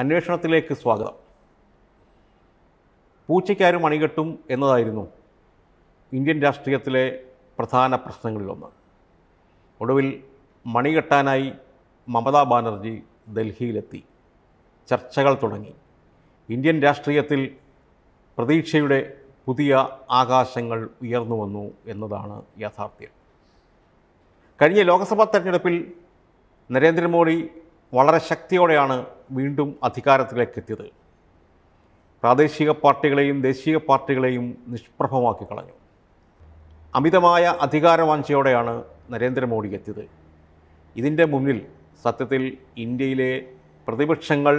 അന്വേഷണത്തിലേക്ക് സ്വാഗതം പൂച്ചയ്ക്കാരും മണികെട്ടും എന്നതായിരുന്നു ഇന്ത്യൻ രാഷ്ട്രീയത്തിലെ പ്രധാന പ്രശ്നങ്ങളിലൊന്ന് ഒടുവിൽ മണികെട്ടാനായി മമതാ ബാനർജി ഡൽഹിയിലെത്തി ചർച്ചകൾ തുടങ്ങി ഇന്ത്യൻ രാഷ്ട്രീയത്തിൽ പ്രതീക്ഷയുടെ പുതിയ ആകാശങ്ങൾ ഉയർന്നു വന്നു എന്നതാണ് യാഥാർത്ഥ്യം കഴിഞ്ഞ ലോക്സഭാ തെരഞ്ഞെടുപ്പിൽ നരേന്ദ്രമോദി വളരെ ശക്തിയോടെയാണ് വീണ്ടും അധികാരത്തിലേക്ക് എത്തിയത് പ്രാദേശിക പാർട്ടികളെയും ദേശീയ പാർട്ടികളെയും നിഷ്പ്രഭമാക്കി കളഞ്ഞു അമിതമായ അധികാരവാഞ്ചയോടെയാണ് നരേന്ദ്രമോദി എത്തിയത് ഇതിൻ്റെ മുന്നിൽ സത്യത്തിൽ ഇന്ത്യയിലെ പ്രതിപക്ഷങ്ങൾ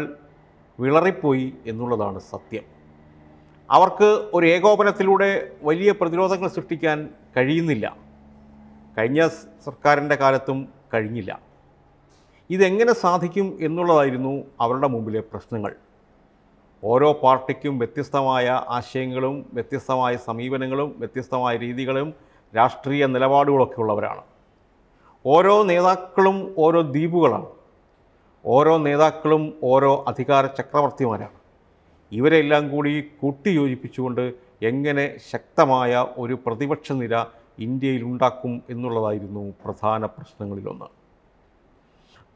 വിളറിപ്പോയി എന്നുള്ളതാണ് സത്യം അവർക്ക് ഒരു ഏകോപനത്തിലൂടെ വലിയ പ്രതിരോധങ്ങൾ സൃഷ്ടിക്കാൻ കഴിയുന്നില്ല കഴിഞ്ഞ സർക്കാരിൻ്റെ കാലത്തും കഴിഞ്ഞില്ല ഇതെങ്ങനെ സാധിക്കും എന്നുള്ളതായിരുന്നു അവരുടെ മുമ്പിലെ പ്രശ്നങ്ങൾ ഓരോ പാർട്ടിക്കും വ്യത്യസ്തമായ ആശയങ്ങളും വ്യത്യസ്തമായ സമീപനങ്ങളും വ്യത്യസ്തമായ രീതികളും രാഷ്ട്രീയ നിലപാടുകളൊക്കെ ഉള്ളവരാണ് ഓരോ നേതാക്കളും ഓരോ ദ്വീപുകളാണ് ഓരോ നേതാക്കളും ഓരോ അധികാര ചക്രവർത്തിമാരാണ് ഇവരെല്ലാം കൂടി കൂട്ടിയോജിപ്പിച്ചുകൊണ്ട് എങ്ങനെ ശക്തമായ ഒരു പ്രതിപക്ഷ നിര ഇന്ത്യയിലുണ്ടാക്കും എന്നുള്ളതായിരുന്നു പ്രധാന പ്രശ്നങ്ങളിലൊന്ന്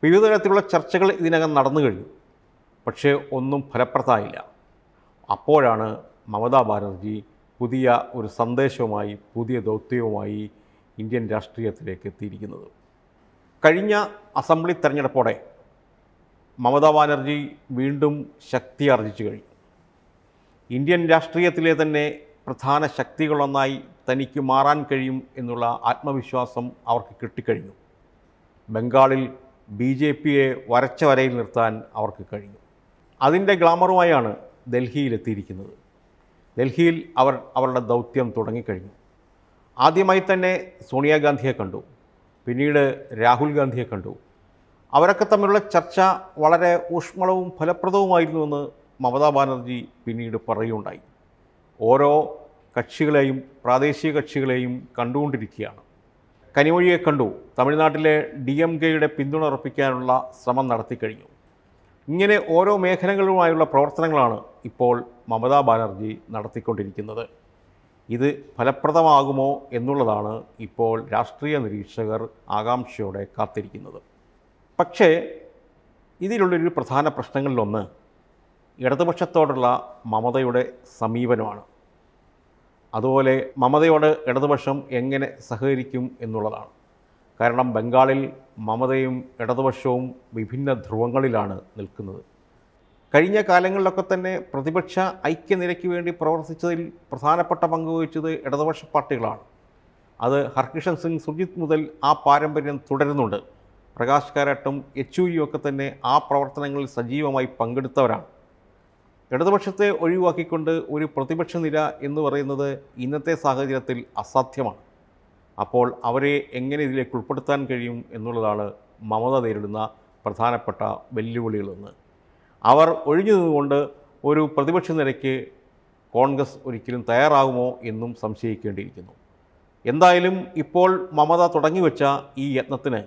വിവിധ തരത്തിലുള്ള ചർച്ചകൾ ഇതിനകം നടന്നു കഴിഞ്ഞു പക്ഷേ ഒന്നും ഫലപ്രദമായില്ല അപ്പോഴാണ് മമതാ ബാനർജി പുതിയ ഒരു സന്ദേശവുമായി പുതിയ ദൗത്യവുമായി ഇന്ത്യൻ രാഷ്ട്രീയത്തിലേക്ക് എത്തിയിരിക്കുന്നത് കഴിഞ്ഞ അസംബ്ലി തെരഞ്ഞെടുപ്പോടെ മമതാ ബാനർജി വീണ്ടും ശക്തി ആർജിച്ചു കഴിഞ്ഞു ഇന്ത്യൻ രാഷ്ട്രീയത്തിലെ തന്നെ പ്രധാന ശക്തികളൊന്നായി തനിക്ക് മാറാൻ കഴിയും എന്നുള്ള ആത്മവിശ്വാസം അവർക്ക് കിട്ടിക്കഴിഞ്ഞു ബംഗാളിൽ ബി ജെ പിയെ വരച്ച വരയിൽ നിർത്താൻ അവർക്ക് കഴിഞ്ഞു അതിൻ്റെ ഗ്ലാമറുമായാണ് ഡൽഹിയിലെത്തിയിരിക്കുന്നത് ഡൽഹിയിൽ അവർ അവരുടെ ദൗത്യം തുടങ്ങിക്കഴിഞ്ഞു ആദ്യമായി തന്നെ സോണിയാഗാന്ധിയെ കണ്ടു പിന്നീട് രാഹുൽ ഗാന്ധിയെ കണ്ടു അവരൊക്കെ തമ്മിലുള്ള ചർച്ച വളരെ ഊഷ്മളവും ഫലപ്രദവുമായിരുന്നുവെന്ന് മമതാ ബാനർജി പിന്നീട് പറയുകയുണ്ടായി ഓരോ കക്ഷികളെയും പ്രാദേശിക കക്ഷികളെയും കണ്ടുകൊണ്ടിരിക്കുകയാണ് കനിമൊഴിയെ കണ്ടു തമിഴ്നാട്ടിലെ ഡി എം കെയുടെ പിന്തുണ ഉറപ്പിക്കാനുള്ള ശ്രമം നടത്തിക്കഴിഞ്ഞു ഇങ്ങനെ ഓരോ മേഖലകളുമായുള്ള പ്രവർത്തനങ്ങളാണ് ഇപ്പോൾ മമതാ ബാനർജി നടത്തിക്കൊണ്ടിരിക്കുന്നത് ഇത് ഫലപ്രദമാകുമോ എന്നുള്ളതാണ് ഇപ്പോൾ രാഷ്ട്രീയ നിരീക്ഷകർ ആകാംക്ഷയോടെ കാത്തിരിക്കുന്നത് പക്ഷേ ഇതിലുള്ളൊരു പ്രധാന പ്രശ്നങ്ങളിലൊന്ന് ഇടതുപക്ഷത്തോടുള്ള മമതയുടെ സമീപനമാണ് അതുപോലെ മമതയോട് ഇടതുപക്ഷം എങ്ങനെ സഹകരിക്കും എന്നുള്ളതാണ് കാരണം ബംഗാളിൽ മമതയും ഇടതുപക്ഷവും വിഭിന്ന ധ്രുവങ്ങളിലാണ് നിൽക്കുന്നത് കഴിഞ്ഞ കാലങ്ങളിലൊക്കെ തന്നെ പ്രതിപക്ഷ ഐക്യനിരയ്ക്ക് വേണ്ടി പ്രവർത്തിച്ചതിൽ പ്രധാനപ്പെട്ട പങ്ക് വഹിച്ചത് ഇടതുപക്ഷ പാർട്ടികളാണ് അത് ഹർകിഷൻ സിംഗ് സുജിത് മുതൽ ആ പാരമ്പര്യം തുടരുന്നുണ്ട് പ്രകാശ് കാരാട്ടും യു ഒക്കെ തന്നെ ആ പ്രവർത്തനങ്ങളിൽ സജീവമായി പങ്കെടുത്തവരാണ് ഇടതുപക്ഷത്തെ ഒഴിവാക്കിക്കൊണ്ട് ഒരു പ്രതിപക്ഷ നിര എന്ന് പറയുന്നത് ഇന്നത്തെ സാഹചര്യത്തിൽ അസാധ്യമാണ് അപ്പോൾ അവരെ എങ്ങനെ ഇതിലേക്ക് ഉൾപ്പെടുത്താൻ കഴിയും എന്നുള്ളതാണ് മമത നേരിടുന്ന പ്രധാനപ്പെട്ട വെല്ലുവിളികളെന്ന് അവർ ഒഴിഞ്ഞു നിന്നുകൊണ്ട് ഒരു പ്രതിപക്ഷ നിരയ്ക്ക് കോൺഗ്രസ് ഒരിക്കലും തയ്യാറാകുമോ എന്നും സംശയിക്കേണ്ടിയിരിക്കുന്നു എന്തായാലും ഇപ്പോൾ മമത തുടങ്ങിവെച്ച ഈ യത്നത്തിന്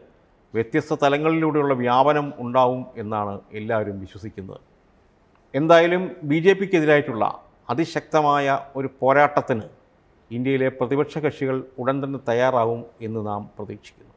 വ്യത്യസ്ത തലങ്ങളിലൂടെയുള്ള വ്യാപനം ഉണ്ടാവും എന്നാണ് എല്ലാവരും വിശ്വസിക്കുന്നത് എന്തായാലും ബി ജെ എതിരായിട്ടുള്ള അതിശക്തമായ ഒരു പോരാട്ടത്തിന് ഇന്ത്യയിലെ പ്രതിപക്ഷ കക്ഷികൾ ഉടൻ തന്നെ തയ്യാറാവും എന്ന് നാം പ്രതീക്ഷിക്കുന്നു